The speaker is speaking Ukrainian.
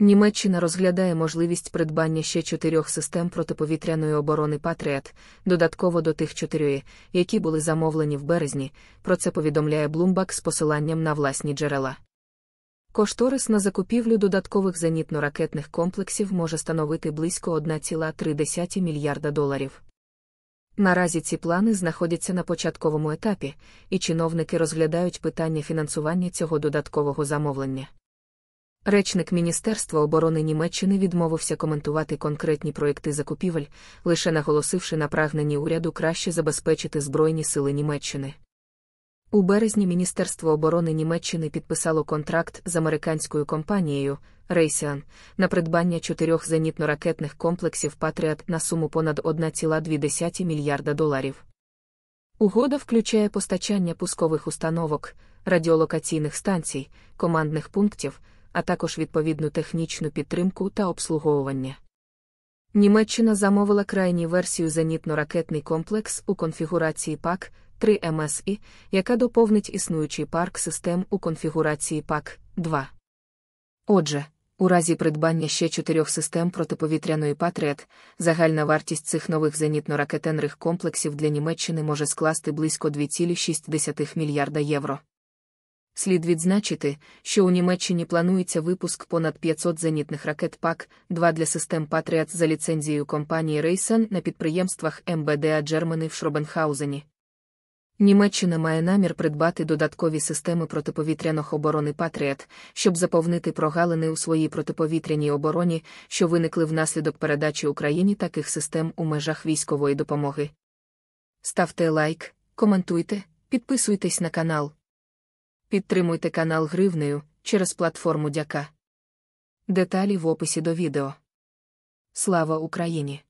Німеччина розглядає можливість придбання ще чотирьох систем протиповітряної оборони Патріат додатково до тих чотирьох, які були замовлені в березні. Про це повідомляє Блумбак з посиланням на власні джерела. Кошторис на закупівлю додаткових зенітно-ракетних комплексів може становити близько 1,3 мільярда доларів. Наразі ці плани знаходяться на початковому етапі, і чиновники розглядають питання фінансування цього додаткового замовлення. Речник Міністерства оборони Німеччини відмовився коментувати конкретні проекти закупівель, лише наголосивши на прагненні уряду краще забезпечити Збройні сили Німеччини. У березні Міністерство оборони Німеччини підписало контракт з американською компанією Рейсіан на придбання чотирьох зенітно-ракетних комплексів Патріат на суму понад 1,2 мільярда доларів. Угода включає постачання пускових установок, радіолокаційних станцій, командних пунктів а також відповідну технічну підтримку та обслуговування. Німеччина замовила крайню версію зенітно-ракетний комплекс у конфігурації ПАК 3 мсі ем яка доповнить існуючий парк систем у конфігурації ПАК 2. Отже, у разі придбання ще чотирьох систем протиповітряної патріот, загальна вартість цих нових зенітно-ракетенних комплексів для Німеччини може скласти близько 2,6 мільярда євро. Слід відзначити, що у Німеччині планується випуск понад 500 зенітних ракет ПАК-2 для систем Патріат за ліцензією компанії Рейсен на підприємствах МБДА Джермани в Шробенхаузені. Німеччина має намір придбати додаткові системи протиповітряних оборони Патріат, щоб заповнити прогалини у своїй протиповітряній обороні, що виникли внаслідок передачі Україні таких систем у межах військової допомоги. Ставте лайк, коментуйте, підписуйтесь на канал. Підтримуйте канал гривнею через платформу Дяка. Деталі в описі до відео. Слава Україні!